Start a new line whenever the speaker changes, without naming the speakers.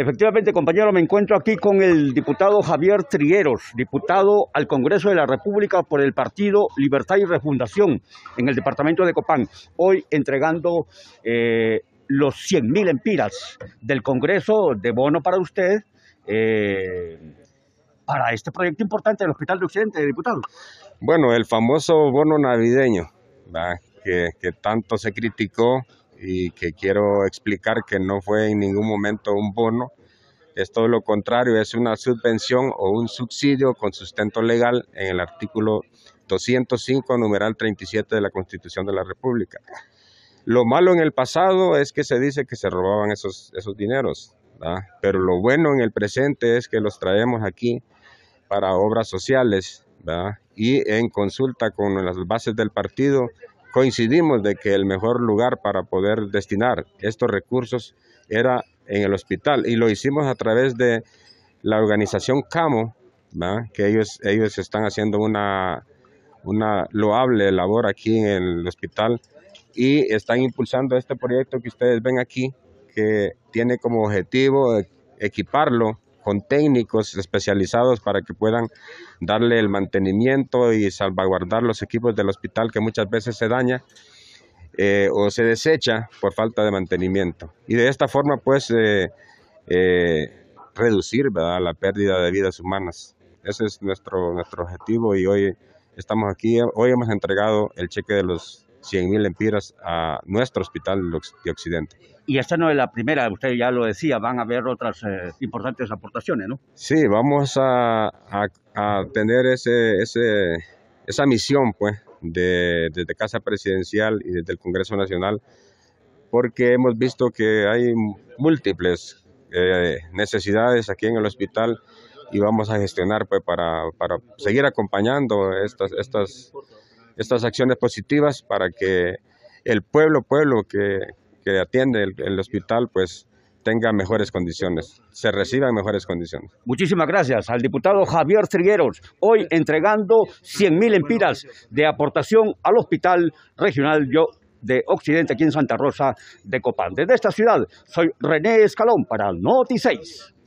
Efectivamente, compañero, me encuentro aquí con el diputado Javier Trieros, diputado al Congreso de la República por el Partido Libertad y Refundación en el departamento de Copán, hoy entregando eh, los 100.000 empiras del Congreso de bono para usted, eh, para este proyecto importante del Hospital
de Occidente, diputado. Bueno, el famoso bono navideño, que tanto se criticó y que quiero explicar que no fue en ningún momento un bono, es todo lo contrario, es una subvención o un subsidio con sustento legal en el artículo 205, numeral 37 de la Constitución de la República. Lo malo en el pasado es que se dice que se robaban esos, esos dineros, pero lo bueno en el presente es que los traemos aquí para obras sociales y en consulta con las bases del partido coincidimos de que el mejor lugar para poder destinar estos recursos era en el hospital y lo hicimos a través de la organización CAMO, que ellos, ellos están haciendo una, una loable labor aquí en el hospital y están impulsando este proyecto que ustedes ven aquí, que tiene como objetivo equiparlo con técnicos especializados para que puedan darle el mantenimiento y salvaguardar los equipos del hospital que muchas veces se daña eh, o se desecha por falta de mantenimiento. Y de esta forma, pues, eh, eh, reducir la pérdida de vidas humanas. Ese es nuestro, nuestro objetivo y hoy estamos aquí. Hoy hemos entregado el cheque de los 100.000 lempiras a nuestro hospital de Occidente.
Y esta no es la primera, usted ya lo decía, van a haber otras eh, importantes aportaciones, ¿no?
Sí, vamos a, a, tener ese, ese, esa misión, pues, de, desde Casa Presidencial y desde el Congreso Nacional, porque hemos visto que hay múltiples eh, necesidades aquí en el hospital y vamos a gestionar pues, para, para seguir acompañando estas, estas estas acciones positivas para que el pueblo, pueblo que, atiende el, hospital, pues tenga mejores condiciones, se reciba en mejores condiciones. Muchísimas gracias al diputado Javier Trigueros, hoy
entregando 100.000 mil empiras de aportación al Hospital Regional de Occidente aquí en Santa Rosa de Copán. Desde esta ciudad, soy René Escalón para Noti 6.